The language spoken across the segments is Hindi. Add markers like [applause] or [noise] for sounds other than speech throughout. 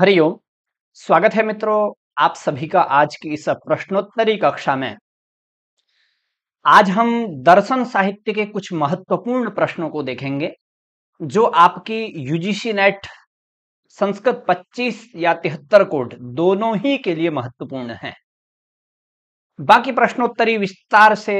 हरिओम स्वागत है मित्रों आप सभी का आज की इस प्रश्नोत्तरी कक्षा में आज हम दर्शन साहित्य के कुछ महत्वपूर्ण प्रश्नों को देखेंगे जो आपकी यूजीसी नेट संस्कृत 25 या तिहत्तर कोड दोनों ही के लिए महत्वपूर्ण है बाकी प्रश्नोत्तरी विस्तार से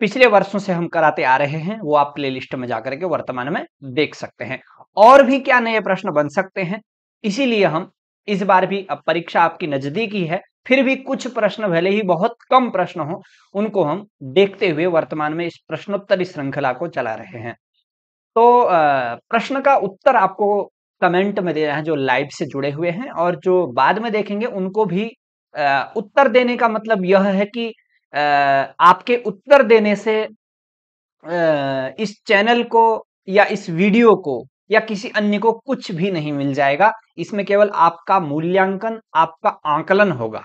पिछले वर्षों से हम कराते आ रहे हैं वो आप प्लेलिस्ट में जाकर के वर्तमान में देख सकते हैं और भी क्या नए प्रश्न बन सकते हैं इसीलिए हम इस बार भी अब परीक्षा आपकी नजदीक ही है फिर भी कुछ प्रश्न भले ही बहुत कम प्रश्न हो उनको हम देखते हुए वर्तमान में इस प्रश्नोत्तर श्रृंखला को चला रहे हैं तो प्रश्न का उत्तर आपको कमेंट में दे रहे हैं जो लाइव से जुड़े हुए हैं और जो बाद में देखेंगे उनको भी उत्तर देने का मतलब यह है कि आपके उत्तर देने से इस चैनल को या इस वीडियो को या किसी अन्य को कुछ भी नहीं मिल जाएगा इसमें केवल आपका मूल्यांकन आपका आंकलन होगा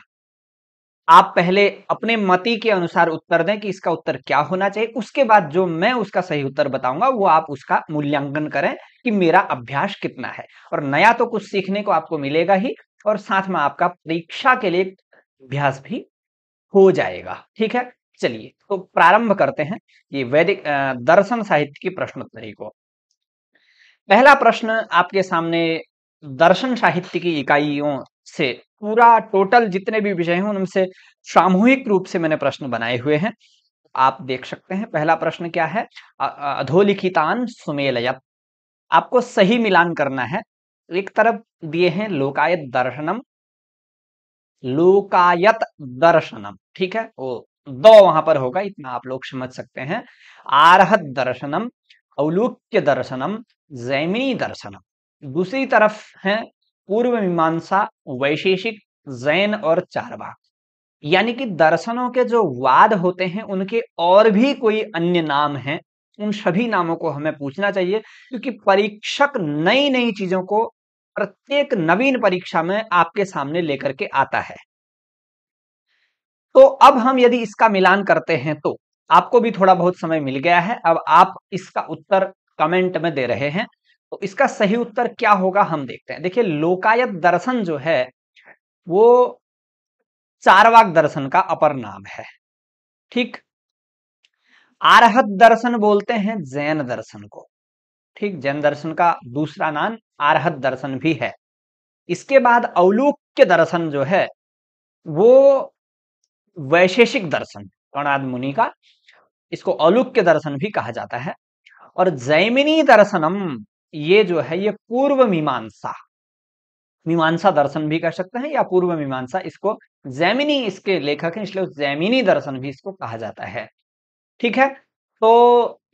आप पहले अपने मति के अनुसार उत्तर दें कि इसका उत्तर क्या होना चाहिए उसके बाद जो मैं उसका सही उत्तर बताऊंगा वो आप उसका मूल्यांकन करें कि मेरा अभ्यास कितना है और नया तो कुछ सीखने को आपको मिलेगा ही और साथ में आपका परीक्षा के लिए अभ्यास भी हो जाएगा ठीक है चलिए तो प्रारंभ करते हैं ये वैदिक दर्शन साहित्य की प्रश्नोत्तरी को पहला प्रश्न आपके सामने दर्शन साहित्य की इकाइयों से पूरा टोटल जितने भी विषय हैं उनसे सामूहिक रूप से मैंने प्रश्न बनाए हुए हैं आप देख सकते हैं पहला प्रश्न क्या है अधोलिखितान सुमेलयत आपको सही मिलान करना है एक तरफ दिए हैं लोकायत दर्शनम लोकायत दर्शनम ठीक है वो दो वहां पर होगा इतना आप लोग समझ सकते हैं आरहत दर्शनम अवलोक्य दर्शनम जैमिनी दर्शन दूसरी तरफ है पूर्व मीमांसा वैशेषिक जैन और चारवाक यानी कि दर्शनों के जो वाद होते हैं उनके और भी कोई अन्य नाम है उन सभी नामों को हमें पूछना चाहिए क्योंकि परीक्षक नई नई चीजों को प्रत्येक नवीन परीक्षा में आपके सामने लेकर के आता है तो अब हम यदि इसका मिलान करते हैं तो आपको भी थोड़ा बहुत समय मिल गया है अब आप इसका उत्तर कमेंट में दे रहे हैं तो इसका सही उत्तर क्या होगा हम देखते हैं देखिए लोकायत दर्शन जो है वो चारवाक दर्शन का अपर नाम है ठीक आरहत दर्शन बोलते हैं जैन दर्शन को ठीक जैन दर्शन का दूसरा नाम आरहत दर्शन भी है इसके बाद अवलोक्य दर्शन जो है वो वैशेषिक दर्शन कणाद मुनि का इसको औलुक्य दर्शन भी कहा जाता है और जैमिनी दर्शनम ये जो है ये पूर्व मीमांसा मीमांसा दर्शन भी कह सकते हैं या पूर्व मीमांसा इसको जैमिनी इसके लेखक हैं इसलिए जैमिनी दर्शन भी इसको कहा जाता है ठीक है तो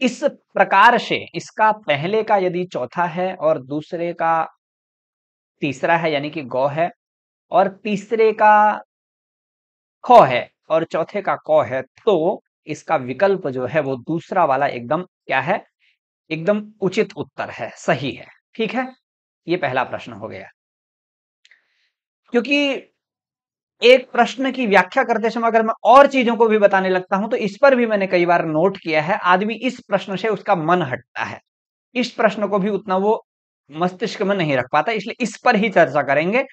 इस प्रकार से इसका पहले का यदि चौथा है और दूसरे का तीसरा है यानी कि गौ है और तीसरे का ख है और चौथे का क है तो इसका विकल्प जो है वो दूसरा वाला एकदम क्या है एकदम उचित उत्तर है सही है ठीक है ये पहला प्रश्न हो गया क्योंकि एक प्रश्न की व्याख्या करते समय अगर मैं और चीजों को भी बताने लगता हूं तो इस पर भी मैंने कई बार नोट किया है आदमी इस प्रश्न से उसका मन हटता है इस प्रश्न को भी उतना वो मस्तिष्क में नहीं रख पाता इसलिए इस पर ही चर्चा करेंगे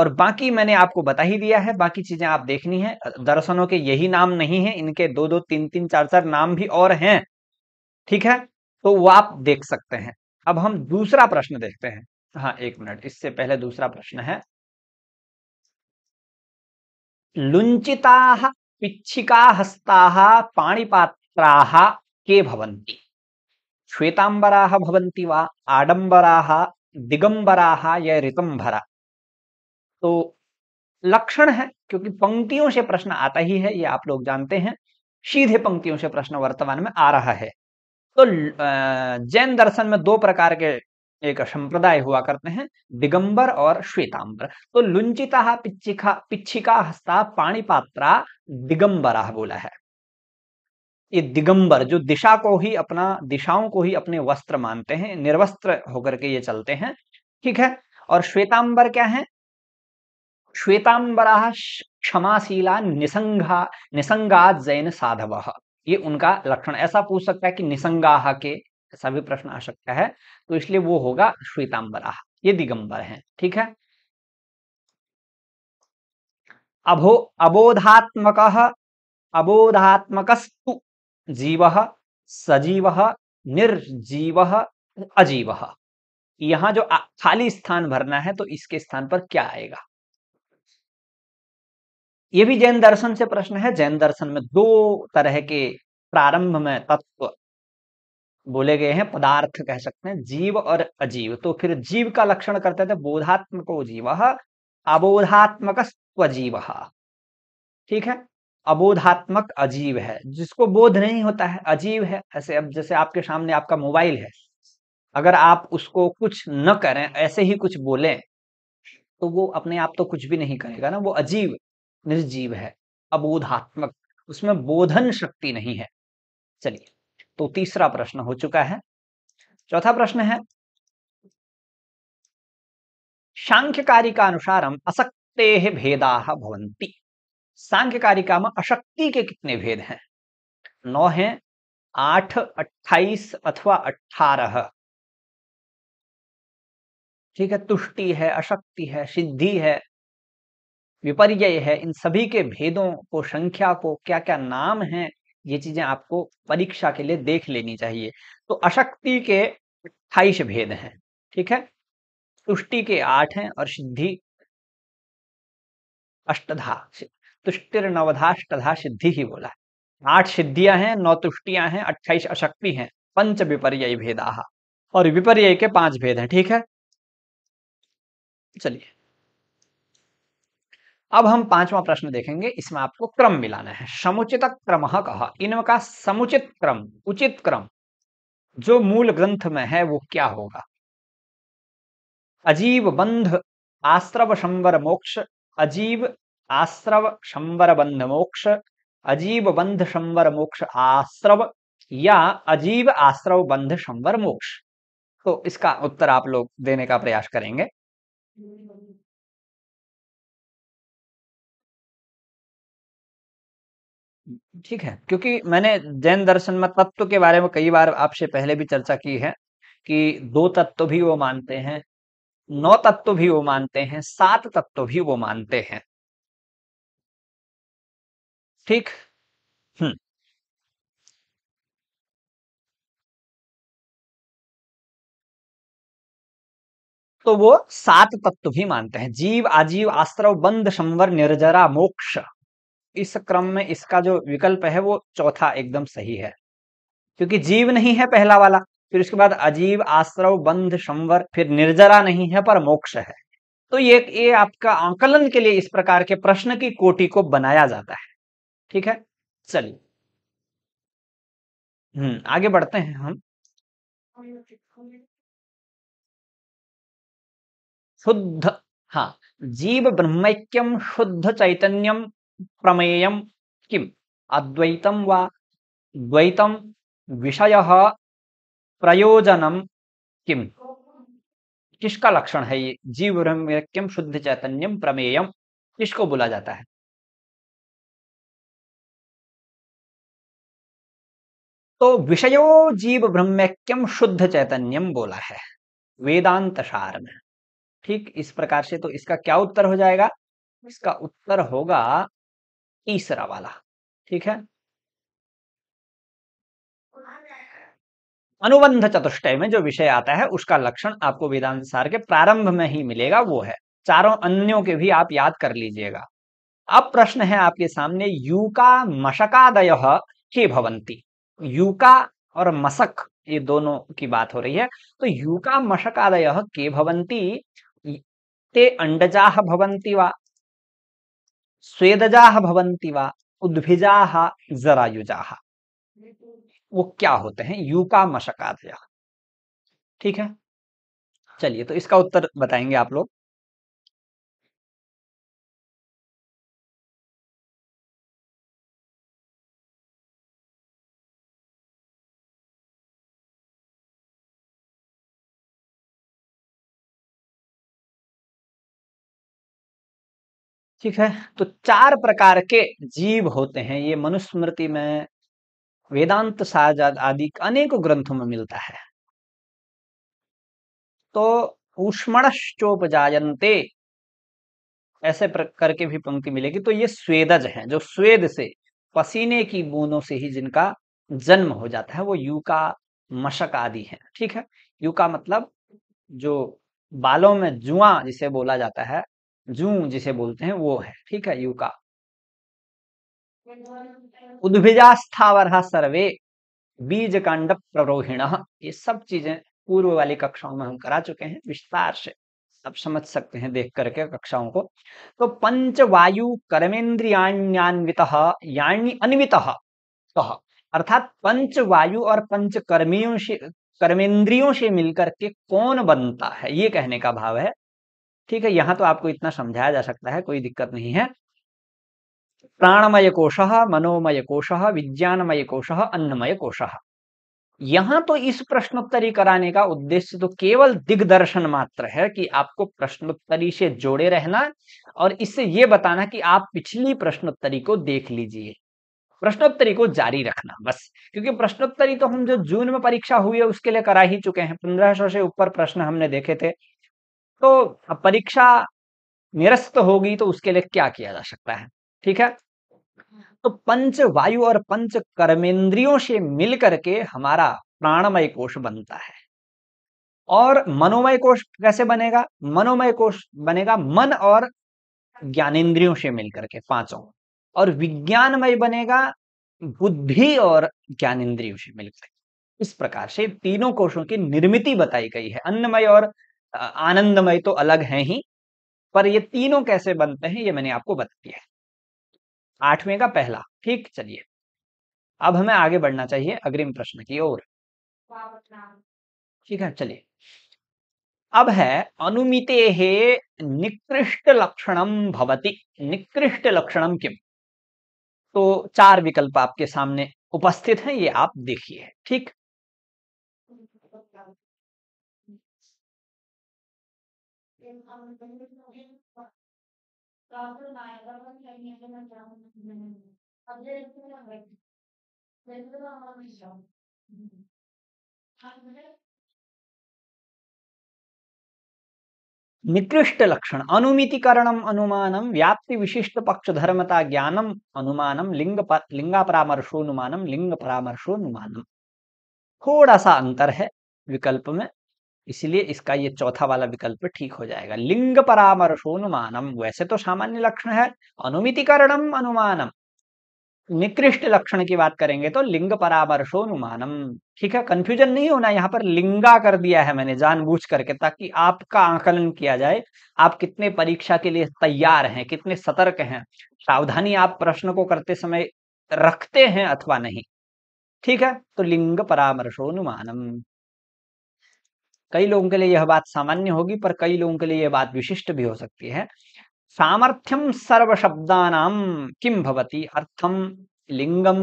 और बाकी मैंने आपको बता ही दिया है बाकी चीजें आप देखनी है दर्शनों के यही नाम नहीं है इनके दो दो तीन तीन चार चार नाम भी और हैं ठीक है तो वो आप देख सकते हैं अब हम दूसरा प्रश्न देखते हैं हाँ एक मिनट इससे पहले दूसरा प्रश्न है लुंचिता पिच्छिका हस्ता पाणीपात्रा के भवंती श्वेतांबरा भवंती वा आडंबरा दिगंबरा या ऋतंभरा तो लक्षण है क्योंकि पंक्तियों से प्रश्न आता ही है ये आप लोग जानते हैं सीधे पंक्तियों से प्रश्न वर्तमान में आ रहा है तो जैन दर्शन में दो प्रकार के एक संप्रदाय हुआ करते हैं दिगंबर और श्वेतांबर तो लुंचिता पिच्छिका पिच्छिका हस्ता पाणीपात्रा दिगंबरा बोला है ये दिगंबर जो दिशा को ही अपना दिशाओं को ही अपने वस्त्र मानते हैं निर्वस्त्र होकर के ये चलते हैं ठीक है और श्वेतांबर क्या है श्वेतांबरा क्षमाशीला निसंघा निसंगा जैन साधव ये उनका लक्षण ऐसा पूछ सकता है कि निसंगाह के ऐसा भी प्रश्न आ सकता है तो इसलिए वो होगा श्वेतांबरा ये दिगंबर है ठीक है अभो अबोधात्मक अबोधात्मकस्तु जीव सजीव निर्जीव अजीव यहां जो खाली स्थान भरना है तो इसके स्थान पर क्या आएगा ये भी जैन दर्शन से प्रश्न है जैन दर्शन में दो तरह के प्रारंभ में तत्व बोले गए हैं पदार्थ कह सकते हैं जीव और अजीव तो फिर जीव का लक्षण करते थे बोधात्मको जीव अबोधात्मक स्वजीव ठीक है अबोधात्मक अजीव है जिसको बोध नहीं होता है अजीव है ऐसे अब जैसे आपके सामने आपका मोबाइल है अगर आप उसको कुछ न करें ऐसे ही कुछ बोले तो वो अपने आप तो कुछ भी नहीं करेगा ना वो अजीव निर्जीव है अबोधात्मक उसमें बोधन शक्ति नहीं है चलिए तो तीसरा प्रश्न हो चुका है चौथा प्रश्न है सांख्यकारिका हम असक्ते भेदा भवंती सांख्यकारिका में अशक्ति के कितने भेद हैं नौ है आठ अट्ठाईस अथवा अठारह ठीक है तुष्टि है अशक्ति है सिद्धि है विपर्य है इन सभी के भेदों को संख्या को क्या क्या नाम है ये चीजें आपको परीक्षा के लिए देख लेनी चाहिए तो अशक्ति के अट्ठाईस भेद हैं ठीक है तुष्टि के आठ हैं और सिद्धि अष्टधा तुष्टिर नवधा अष्टधा सिद्धि ही बोला आठ सिद्धियां हैं नौ तुष्टियां हैं अट्ठाईस अशक्ति हैं पंच विपर्य भेदाह और विपर्य के पांच भेद हैं ठीक है चलिए अब हम पांचवा प्रश्न देखेंगे इसमें आपको क्रम मिलाना है समुचित क्रम कहा इनमें का समुचित क्रम उचित क्रम जो मूल ग्रंथ में है वो क्या होगा अजीव बंध आश्रव संवर मोक्ष अजीव आश्रव संवर बंध मोक्ष अजीव बंध संवर मोक्ष आश्रव या अजीव आश्रव बंध संवर मोक्ष तो इसका उत्तर आप लोग देने का प्रयास करेंगे ठीक है क्योंकि मैंने जैन दर्शन में तत्व के बारे में कई बार आपसे पहले भी चर्चा की है कि दो तत्व भी वो मानते हैं नौ तत्व भी वो मानते हैं सात तत्व भी वो मानते हैं ठीक हम्म तो वो सात तत्व भी मानते हैं जीव आजीव आश्रव बंध संवर निर्जरा मोक्ष इस क्रम में इसका जो विकल्प है वो चौथा एकदम सही है क्योंकि जीव नहीं है पहला वाला फिर उसके बाद अजीव आश्रव बंध संवर फिर निर्जरा नहीं है पर मोक्ष है तो ये ये आपका आंकलन के लिए इस प्रकार के प्रश्न की कोटि को बनाया जाता है ठीक है चलिए हम्म आगे बढ़ते हैं हम शुद्ध हाँ जीव ब्रह्मक्यम शुद्ध चैतन्यम प्रमेय किम अद्वैतम वैतम विषय प्रयोजन प्रयोजनं किसका लक्षण है ये जीव रम्यक्यम शुद्ध चैतन्यम प्रमेयम किसको बोला जाता है तो विषयो जीव ब्रह्मक्यम शुद्ध चैतन्यम बोला है वेदांत सार में ठीक इस प्रकार से तो इसका क्या उत्तर हो जाएगा इसका उत्तर होगा तीसरा वाला ठीक है अनुबंध चतुष्टय में जो विषय आता है उसका लक्षण आपको वेदांत सार के प्रारंभ में ही मिलेगा वो है चारों अन्यों के भी आप याद कर लीजिएगा अब प्रश्न है आपके सामने यूका मशकादय के भवंती यूका और मशक ये दोनों की बात हो रही है तो यूका मशकादय के भवंती ते अंडजाह भवंती वा स्वेदजा भवंती वा उद्भिजाह वो क्या होते हैं का मशकार्य ठीक है चलिए तो इसका उत्तर बताएंगे आप लोग ठीक है तो चार प्रकार के जीव होते हैं ये मनुस्मृति में वेदांत साजाद आदि अनेकों ग्रंथों में मिलता है तो ऊष्मणश्चोप ऐसे प्रकार के भी पंक्ति मिलेगी तो ये स्वेदज हैं जो स्वेद से पसीने की बूंदों से ही जिनका जन्म हो जाता है वो युका मशक आदि है ठीक है युका मतलब जो बालों में जुआ जिसे बोला जाता है जू जिसे बोलते हैं वो है ठीक है यू का [laughs] उद्भिजा स्थावर सर्वे बीज कांड प्ररोहिण ये सब चीजें पूर्व वाली कक्षाओं में हम करा चुके हैं विस्तार से सब समझ सकते हैं देख करके कक्षाओं को तो पंच वायु कर्मेन्द्रियान्वित यानी अन्वित कह अर्थात पंच वायु और पंच कर्मियों से कर्मेंद्रियों से मिलकर के कौन बनता है ये कहने का भाव है ठीक है यहाँ तो आपको इतना समझाया जा सकता है कोई दिक्कत नहीं है प्राणमय कोश मनोमय कोश विज्ञानमय कोश अन्नमय कोश यहां तो इस प्रश्नोत्तरी कराने का उद्देश्य तो केवल दिग्दर्शन मात्र है कि आपको प्रश्नोत्तरी से जोड़े रहना और इससे ये बताना कि आप पिछली प्रश्नोत्तरी को देख लीजिए प्रश्नोत्तरी को जारी रखना बस क्योंकि प्रश्नोत्तरी तो हम जो जून में परीक्षा हुई है उसके लिए करा ही चुके हैं पंद्रह सौ से ऊपर प्रश्न हमने देखे थे तो परीक्षा निरस्त होगी तो उसके लिए क्या किया जा सकता है ठीक है हाँ। तो पंच वायु और पंच कर्मेंद्रियों से मिलकर के हमारा प्राणमय कोष बनता है और मनोमय कोष कैसे बनेगा मनोमय कोष बनेगा मन और ज्ञानेन्द्रियों से मिलकर के पांचों और विज्ञानमय बनेगा बुद्धि और ज्ञानेन्द्रियों से मिलकर इस प्रकार से तीनों कोषों की निर्मिति बताई गई है अन्नमय और आनंदमय तो अलग हैं ही पर ये तीनों कैसे बनते हैं ये मैंने आपको बता दिया है आठवें का पहला ठीक चलिए अब हमें आगे बढ़ना चाहिए अग्रिम प्रश्न की ओर ठीक है चलिए अब है अनुमिते हे निकृष्ट लक्षणम भवती निकृष्ट लक्षणम किम तो चार विकल्प आपके सामने उपस्थित हैं ये आप देखिए ठीक निकृष्ट लक्षण अनुमिति करणम अनुमानम व्याप्ति विशिष्ट पक्ष धर्मता ज्ञानम अनुमानम लिंग लिंगा परामर्शोनुमानम लिंग परामर्शोनुमानम थोड़ा सा अंतर है विकल्प में इसलिए इसका ये चौथा वाला विकल्प ठीक हो जाएगा लिंग परामर्शोनुमानम वैसे तो सामान्य लक्षण है अनुमितिकरणम अनुमानम निकृष्ट लक्षण की बात करेंगे तो लिंग परामर्शोनुमानम ठीक है कंफ्यूजन नहीं होना यहाँ पर लिंगा कर दिया है मैंने जानबूझ करके ताकि आपका आकलन किया जाए आप कितने परीक्षा के लिए तैयार हैं कितने सतर्क हैं सावधानी आप प्रश्न को करते समय रखते हैं अथवा नहीं ठीक है तो लिंग परामर्शोनुमानम कई लोगों के लिए यह बात सामान्य होगी पर कई लोगों के लिए यह बात विशिष्ट भी हो सकती है सामर्थ्यम सर्व शब्दानाम किम भवती अर्थम लिंगम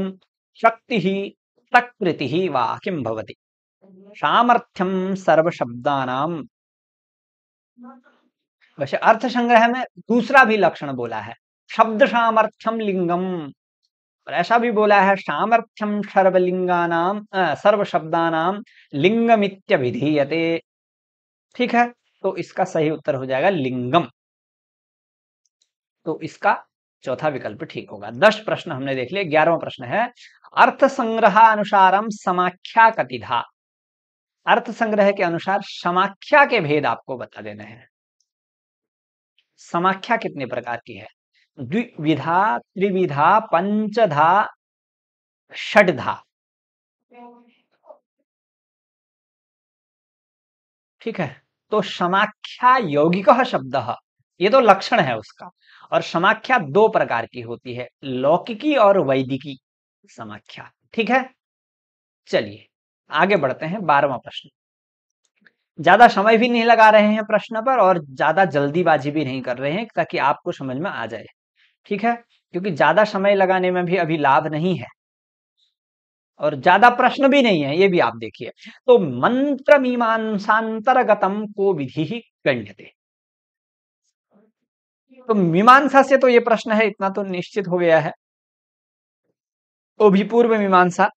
शक्ति ही प्रकृति ही वा किम भवती सामर्थ्यम सर्व शब्दानाम वैसे अर्थ संग्रह में दूसरा भी लक्षण बोला है शब्द सामर्थ्यम लिंगम और ऐसा भी बोला है सामर्थ्यम नाम सर्व नाम लिंगमित्य विधीयते ठीक है तो इसका सही उत्तर हो जाएगा लिंगम तो इसका चौथा विकल्प ठीक होगा दस प्रश्न हमने देख लिए ग्यारहवा प्रश्न है अर्थ संग्रह अनुसारम समाख्या कतिधा अर्थ संग्रह के अनुसार समाख्या के भेद आपको बता देने हैं समाख्या कितने प्रकार की है द्विविधा त्रिविधा पंचधा षडधा ठीक है तो समाख्या यौगिक शब्द ये तो लक्षण है उसका और समाख्या दो प्रकार की होती है लौकिकी और वैदिकी समाख्या ठीक है चलिए आगे बढ़ते हैं बारहवा प्रश्न ज्यादा समय भी नहीं लगा रहे हैं प्रश्न पर और ज्यादा जल्दीबाजी भी नहीं कर रहे हैं ताकि आपको समझ में आ जाए ठीक है क्योंकि ज्यादा समय लगाने में भी अभी लाभ नहीं है और ज्यादा प्रश्न भी नहीं है ये भी आप देखिए तो मंत्र मीमांसांतरगतम को विधि ही गण्यते तो मीमांसा से तो ये प्रश्न है इतना तो निश्चित हो गया है अभिपूर्व तो मीमांसा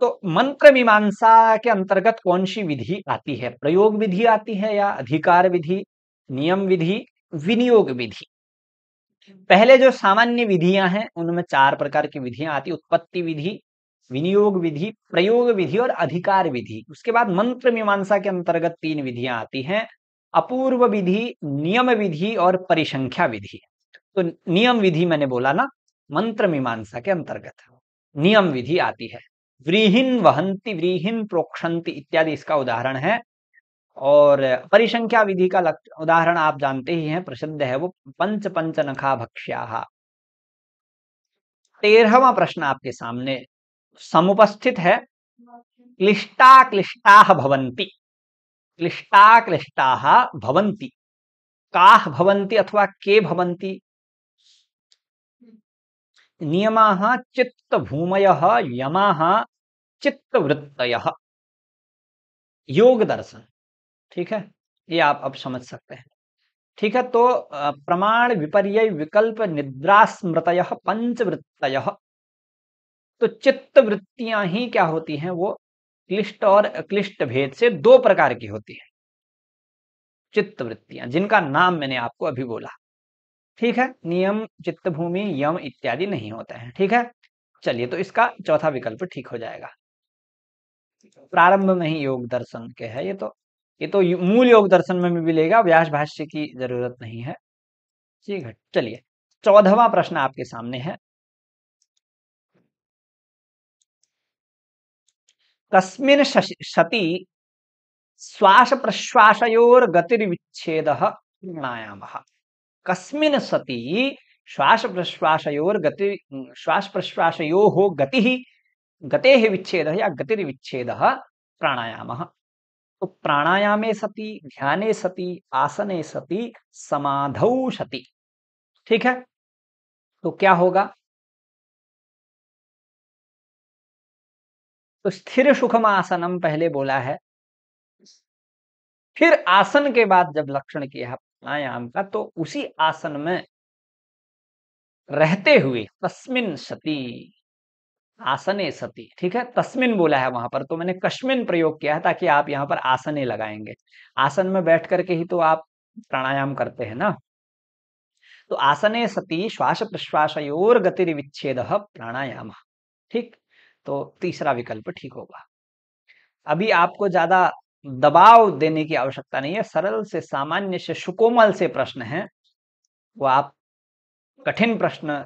तो मंत्र मीमांसा के अंतर्गत कौन सी विधि आती है प्रयोग विधि आती है या अधिकार विधि नियम विधि विनियोग विधि पहले जो सामान्य विधियां हैं उनमें चार प्रकार की विधियां आती उत्पत्ति विधि विनियोग विधि प्रयोग विधि और अधिकार विधि उसके बाद मंत्र मीमांसा के अंतर्गत तीन विधियां आती हैं अपूर्व विधि नियम विधि और परिसंख्या विधि तो नियम विधि मैंने बोला ना मंत्र मीमांसा के अंतर्गत नियम विधि आती है व्रीहीन वहंती व्रीहीन प्रोक्षंति इत्यादि इसका उदाहरण है और परिसंख्या विधि का उदाहरण आप जानते ही हैं प्रसिद्ध है वो पंच पंच नखा भक्ष्या तेरहवा प्रश्न आपके सामने समुपस्थित है क्लिष्टा क्लिष्टा भवंती क्लिष्टा क्लिष्टा भवंती का भवंती अथवा के भवंती नियमाः चित्तभूमयः यमाः योग योगदर्शन ठीक है ये आप अब समझ सकते हैं ठीक है तो प्रमाण विपर्य विकल्प निद्रा स्मृत पंचवृत्त तो चित्त वृत्तियां ही क्या होती हैं वो क्लिष्ट और अक्लिष्ट भेद से दो प्रकार की होती है चित्त वृत्तियां जिनका नाम मैंने आपको अभी बोला ठीक है नियम चित्त भूमि यम इत्यादि नहीं होते हैं ठीक है चलिए तो इसका चौथा विकल्प ठीक हो जाएगा प्रारंभ में ही योग दर्शन के है ये तो ये तो मूल योग दर्शन में भी मिलेगा व्यास भाष्य की जरूरत नहीं है ठीक है चलिए चौदहवा प्रश्न आपके सामने है कस्मिन सति श्वास प्रश्वास गतिर्विच्छेद प्राणायाम कस्मिन सती श्वास प्रश्वास गति श्वास प्रश्वास गति गते विच्छेद या गतिर्विच्छेद प्राणायाम तो प्राणायामे सती ध्याने सती आसने सती समाधौ सती ठीक है तो क्या होगा तो स्थिर सुखम आसनम पहले बोला है फिर आसन के बाद जब लक्षण किया प्राणायाम का तो उसी आसन में रहते हुए तस्मिन सती आसने सती ठीक है तस्मिन बोला है वहां पर तो मैंने कश्मिन प्रयोग किया है ताकि आप यहाँ पर आसने लगाएंगे आसन में बैठ करके ही तो आप प्राणायाम करते हैं ना तो आसने सती श्वास प्रश्वास और गतिरिविच्छेद प्राणायाम ठीक तो तीसरा विकल्प ठीक होगा अभी आपको ज्यादा दबाव देने की आवश्यकता नहीं है सरल से सामान्य से सुकोमल से प्रश्न है वो आप कठिन प्रश्न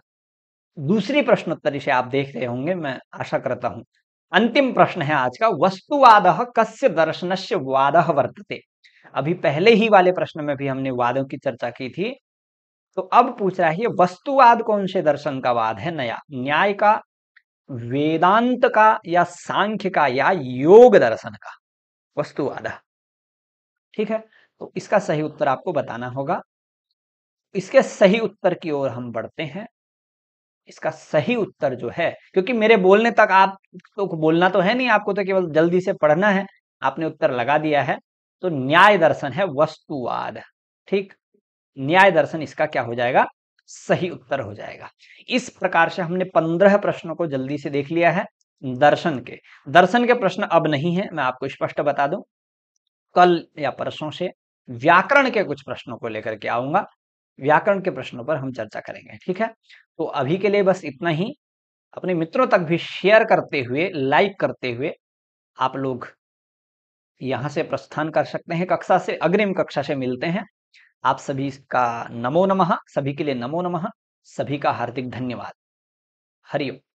दूसरी प्रश्नोत्तर इसे आप देख रहे होंगे मैं आशा करता हूं अंतिम प्रश्न है आज का वस्तुवाद कस्य दर्शन से वाद वर्तते अभी पहले ही वाले प्रश्न में भी हमने वादों की चर्चा की थी तो अब पूछ रहा है वस्तुवाद कौन से दर्शन का वाद है नया न्याय का वेदांत का या सांख्य का या योग दर्शन का वस्तुवाद ठीक है तो इसका सही उत्तर आपको बताना होगा इसके सही उत्तर की ओर हम बढ़ते हैं इसका सही उत्तर जो है क्योंकि मेरे बोलने तक आप तो बोलना तो है नहीं आपको तो केवल जल्दी से पढ़ना है आपने उत्तर लगा दिया है तो न्याय दर्शन है वस्तुवाद ठीक न्याय दर्शन इसका क्या हो जाएगा सही उत्तर हो जाएगा इस प्रकार से हमने पंद्रह प्रश्नों को जल्दी से देख लिया है दर्शन के दर्शन के प्रश्न अब नहीं है मैं आपको स्पष्ट बता दूं कल या परसों से व्याकरण के कुछ प्रश्नों को लेकर के आऊंगा व्याकरण के प्रश्नों पर हम चर्चा करेंगे ठीक है तो अभी के लिए बस इतना ही अपने मित्रों तक भी शेयर करते हुए लाइक करते हुए आप लोग यहाँ से प्रस्थान कर सकते हैं कक्षा से अग्रिम कक्षा से मिलते हैं आप सभी का नमो नमः सभी के लिए नमो नमः सभी का हार्दिक धन्यवाद हरिओम